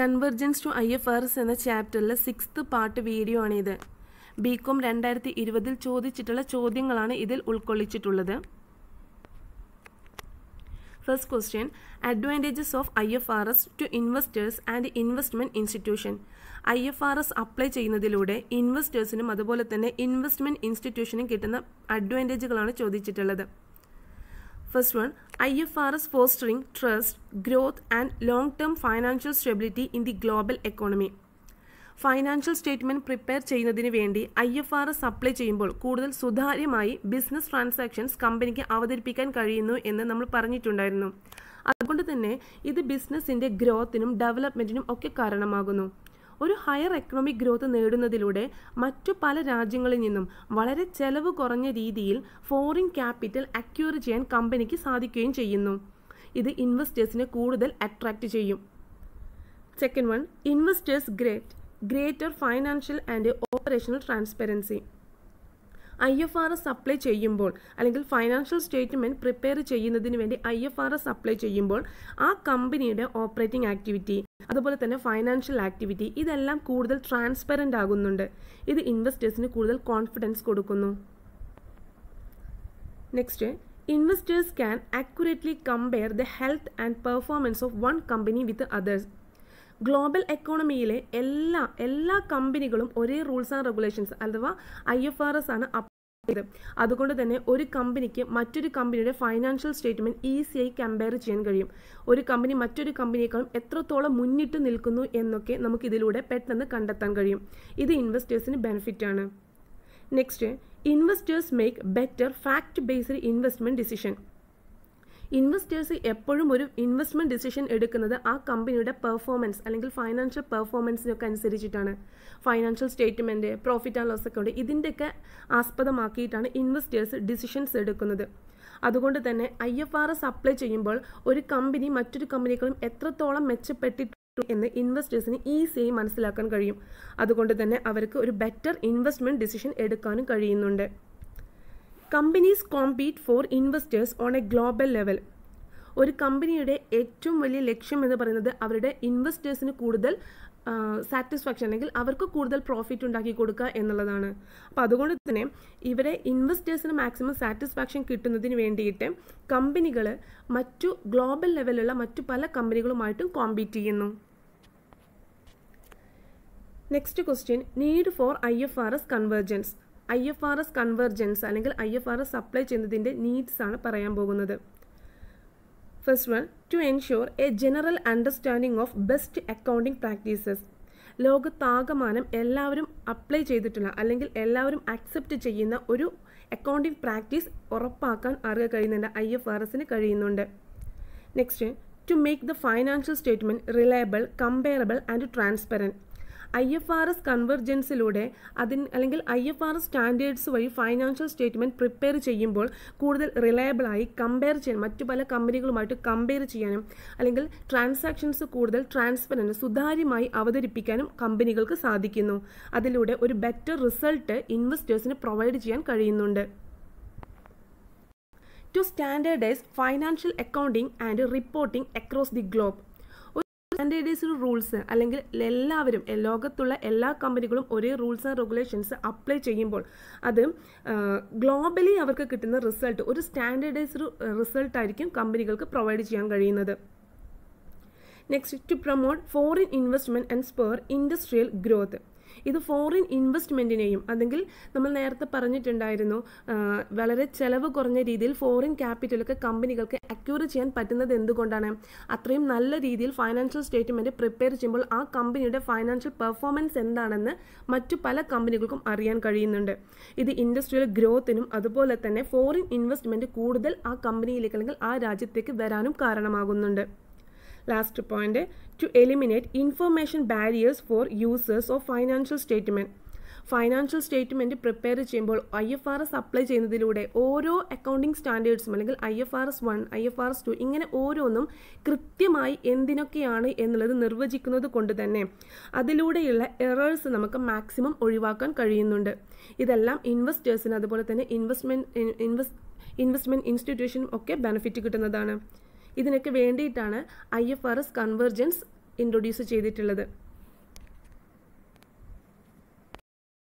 convergence to I F R S എന്ന ചാപ്റ്ററിലെ sixth part video ആണിത് ബികോം രണ്ടായിരത്തി ഇരുപതിൽ ചോദിച്ചിട്ടുള്ള ചോദ്യങ്ങളാണ് ഇതിൽ ഉൾക്കൊള്ളിച്ചിട്ടുള്ളത് first question advantages of I F R S to investors and investment institution I F R S apply ചെയ്യുന്നതിലൂടെ ഇൻവെസ്റ്റേഴ്സിനും അതുപോലെ തന്നെ ഇൻവെസ്റ്റ്മെൻറ്റ് ഇൻസ്റ്റിറ്റ്യൂഷനും കിട്ടുന്ന അഡ്വാൻറ്റേജുകളാണ് ചോദിച്ചിട്ടുള്ളത് F R IFRS fostering trust growth and long term financial stability in the global economy financial statement prepare ചെയ്യുന്നതിന് വേണ്ടി I F R S apply ചെയ്യുമ്പോൾ കൂടുതൽ സുതാര്യമായി ബിസിനസ് ട്രാൻസാക്ഷൻസ് കമ്പനിക്ക് അവതരിപ്പിക്കാൻ കഴിയുന്നു എന്ന് നമ്മൾ പറഞ്ഞിട്ടുണ്ടായിരുന്നു അതുകൊണ്ട് തന്നെ ഇത് ബിസിനസ്സിന്റെ ഗ്രോത്തിനും ഡെവലപ്മെന്റിനും ഒക്കെ കാരണമാകുന്നു ഒരു ഹയർ എക്കണോമിക് ഗ്രോത്ത് നേടുന്നതിലൂടെ മറ്റു പല രാജ്യങ്ങളിൽ നിന്നും വളരെ ചെലവ് കുറഞ്ഞ രീതിയിൽ ഫോറിൻ ക്യാപിറ്റൽ അക്യൂർ ചെയ്യാൻ കമ്പനിക്ക് സാധിക്കുകയും ചെയ്യുന്നു ഇത് ഇൻവെസ്റ്റേഴ്സിനെ കൂടുതൽ അട്രാക്റ്റ് ചെയ്യും second one investors great greater financial and operational transparency I F R S apply ചെയ്യുമ്പോൾ അല്ലെങ്കിൽ ഫൈനാൻഷ്യൽ സ്റ്റേറ്റ്മെൻറ്റ് പ്രിപ്പയർ ചെയ്യുന്നതിന് വേണ്ടി I F R S apply ചെയ്യുമ്പോൾ ആ കമ്പനിയുടെ ഓപ്പറേറ്റിംഗ് ആക്ടിവിറ്റി അതുപോലെ തന്നെ ഫൈനാൻഷ്യൽ ആക്ടിവിറ്റി ഇതെല്ലാം കൂടുതൽ ട്രാൻസ്പെറൻ്റ് ആകുന്നുണ്ട് ഇത് ഇൻവെസ്റ്റേഴ്സിന് കൂടുതൽ കോൺഫിഡൻസ് കൊടുക്കുന്നു next investors can accurately compare the health and performance of one company with others global എക്കോണമിയിലെ എല്ലാ എല്ലാ കമ്പനികളും ഒരേ റൂൾസ് ആൻഡ് റെഗുലേഷൻസ് അഥവാ ഐ എഫ് ആർ എസ് ആണ് അതുകൊണ്ട് തന്നെ ഒരു കമ്പനിക്ക് മറ്റൊരു കമ്പനിയുടെ ഫൈനാൻഷ്യൽ സ്റ്റേറ്റ്മെന്റ് ഈസിയായി കമ്പയർ ചെയ്യാൻ കഴിയും ഒരു കമ്പനി മറ്റൊരു കമ്പനിയേക്കാളും എത്രത്തോളം മുന്നിട്ട് നിൽക്കുന്നു എന്നൊക്കെ നമുക്ക് ഇതിലൂടെ പെട്ടെന്ന് കണ്ടെത്താൻ കഴിയും ഇത് ഇൻവെസ്റ്റേഴ്സിന് ബെനിഫിറ്റ് ആണ് next investors make better fact based investment decision investors എപ്പോഴും ഒരു ഇൻവെസ്റ്റ്മെൻറ്റ് ഡിസിഷൻ എടുക്കുന്നത് ആ കമ്പനിയുടെ പെർഫോമൻസ് അല്ലെങ്കിൽ ഫൈനാൻഷ്യൽ പെർഫോമൻസിനൊക്കെ അനുസരിച്ചിട്ടാണ് financial statement profit and loss account ഇതിൻ്റെയൊക്കെ ആസ്പദമാക്കിയിട്ടാണ് ഇൻവെസ്റ്റേഴ്സ് ഡിസിഷൻസ് എടുക്കുന്നത് അതുകൊണ്ട് തന്നെ I F R S apply ചെയ്യുമ്പോൾ ഒരു കമ്പനി മറ്റൊരു കമ്പനികളും എത്രത്തോളം മെച്ചപ്പെട്ടിട്ടുണ്ട് എന്ന് ഇൻവെസ്റ്റേഴ്സിന് ഈസിയായി മനസ്സിലാക്കാൻ കഴിയും അതുകൊണ്ട് തന്നെ അവർക്ക് ഒരു ബെറ്റർ ഇൻവെസ്റ്റ്മെൻറ്റ് ഡിസിഷൻ എടുക്കാനും കഴിയുന്നുണ്ട് companies compete for investors on a global level ഒരു കമ്പനിയുടെ ഏറ്റവും വലിയ ലക്ഷ്യം എന്ന് പറയുന്നത് അവരുടെ ഇൻവെസ്റ്റേഴ്സിന് കൂടുതൽ സാറ്റിസ്ഫാക്ഷൻ അല്ലെങ്കിൽ അവർക്ക് കൂടുതൽ പ്രോഫിറ്റ് ഉണ്ടാക്കി കൊടുക്കുക എന്നുള്ളതാണ് അപ്പോൾ അതുകൊണ്ട് തന്നെ ഇവരെ ഇൻവെസ്റ്റേഴ്സിന് മാക്സിമം സാറ്റിസ്ഫാക്ഷൻ കിട്ടുന്നതിന് വേണ്ടിയിട്ട് കമ്പനികൾ മറ്റു ഗ്ലോബൽ ലെവലുള്ള മറ്റു പല കമ്പനികളുമായിട്ടും കോമ്പീറ്റ് ചെയ്യുന്നു next question need for I F R S convergence I F R S convergence അല്ലെങ്കിൽ I F R S supply ചെയ്യുന്നതിൻ്റെ നീഡ്സ് ആണ് പറയാൻ പോകുന്നത് first one to ensure a general understanding of best accounting practices ലോകത്താകമാനം എല്ലാവരും apply ചെയ്തിട്ടുള്ള അല്ലെങ്കിൽ എല്ലാവരും അക്സെപ്റ്റ് ചെയ്യുന്ന ഒരു അക്കൗണ്ടിങ് പ്രാക്ടീസ് ഉറപ്പാക്കാൻ അറിയ കഴിയുന്നുണ്ട് ഐ എഫ് ആർ എസിന് കഴിയുന്നുണ്ട് next to make the financial statement reliable comparable and transparent I F R S കൺവെർജൻസിലൂടെ അതിൻ അല്ലെങ്കിൽ I F R S standards വഴി ഫൈനാൻഷ്യൽ സ്റ്റേറ്റ്മെൻറ്റ് പ്രിപ്പയർ ചെയ്യുമ്പോൾ കൂടുതൽ റിലയബിളായി കമ്പയർ ചെയ്യാൻ മറ്റു പല കമ്പനികളുമായിട്ട് കമ്പയർ ചെയ്യാനും അല്ലെങ്കിൽ ട്രാൻസാക്ഷൻസ് കൂടുതൽ ട്രാൻസ്പെറൻറ്റ് സുതാര്യമായി അവതരിപ്പിക്കാനും കമ്പനികൾക്ക് സാധിക്കുന്നു അതിലൂടെ ഒരു ബെറ്റർ റിസൾട്ട് ഇൻവെസ്റ്റേഴ്സിന് പ്രൊവൈഡ് ചെയ്യാൻ കഴിയുന്നുണ്ട് to standardise financial accounting and reporting across the globe standardised rules അല്ലെങ്കിൽ എല്ലാവരും ലോകത്തുള്ള എല്ലാ കമ്പനികളും ഒരേ റൂൾസ് ആൻഡ് റെഗുലേഷൻസ് അപ്ലൈ ചെയ്യുമ്പോൾ അത് ഗ്ലോബലി അവർക്ക് കിട്ടുന്ന റിസൾട്ട് ഒരു സ്റ്റാൻഡേർഡൈസ്ഡ് റിസൾട്ടായിരിക്കും കമ്പനികൾക്ക് പ്രൊവൈഡ് ചെയ്യാൻ കഴിയുന്നത് next to promote foreign investment and spur industrial growth ഇത് ഫോറിൻ ഇൻവെസ്റ്റ്മെൻറ്റിനെയും അല്ലെങ്കിൽ നമ്മൾ നേരത്തെ പറഞ്ഞിട്ടുണ്ടായിരുന്നു വളരെ ചെലവ് കുറഞ്ഞ രീതിയിൽ ഫോറിൻ ക്യാപിറ്റലൊക്കെ കമ്പനികൾക്ക് അക്യൂർ ചെയ്യാൻ പറ്റുന്നത് എന്തുകൊണ്ടാണ് അത്രയും നല്ല രീതിയിൽ ഫൈനാൻഷ്യൽ സ്റ്റേറ്റ്മെൻറ്റ് പ്രിപ്പയർ ചെയ്യുമ്പോൾ ആ കമ്പനിയുടെ ഫൈനാൻഷ്യൽ പെർഫോമൻസ് എന്താണെന്ന് മറ്റു പല കമ്പനികൾക്കും അറിയാൻ കഴിയുന്നുണ്ട് ഇത് ഇൻഡസ്ട്രിയൽ ഗ്രോത്തിനും അതുപോലെ തന്നെ ഫോറിൻ ഇൻവെസ്റ്റ്മെൻറ്റ് കൂടുതൽ ആ കമ്പനിയിലേക്ക് അല്ലെങ്കിൽ ആ രാജ്യത്തേക്ക് വരാനും കാരണമാകുന്നുണ്ട് last point to eliminate information barriers for users of financial statement financial statement prepare ചെയ്യുമ്പോൾ I F R S apply ചെയ്യുന്നതിലൂടെ ഓരോ അക്കൗണ്ടിംഗ് സ്റ്റാൻഡേർഡ്സും അല്ലെങ്കിൽ I F R S one I F R S two ഇങ്ങനെ ഓരോന്നും കൃത്യമായി എന്തിനൊക്കെയാണ് എന്നുള്ളത് നിർവചിക്കുന്നത് കൊണ്ട് തന്നെ അതിലൂടെയുള്ള എറേഴ്സ് നമുക്ക് മാക്സിമം ഒഴിവാക്കാൻ കഴിയുന്നുണ്ട് ഇതെല്ലാം ഇൻവെസ്റ്റേഴ്സിന് അതുപോലെ തന്നെ ഇൻവെസ്റ്റ്മെൻറ്റ് ഇൻവെസ്റ്റ് ഇൻവെസ്റ്റ്മെൻറ്റ് ഇൻസ്റ്റിറ്റ്യൂഷൻ ഒക്കെ ബെനിഫിറ്റ് കിട്ടുന്നതാണ് ഇതിനൊക്കെ വേണ്ടിയിട്ടാണ് I F R S convergence introduce ചെയ്തിട്ടുള്ളത്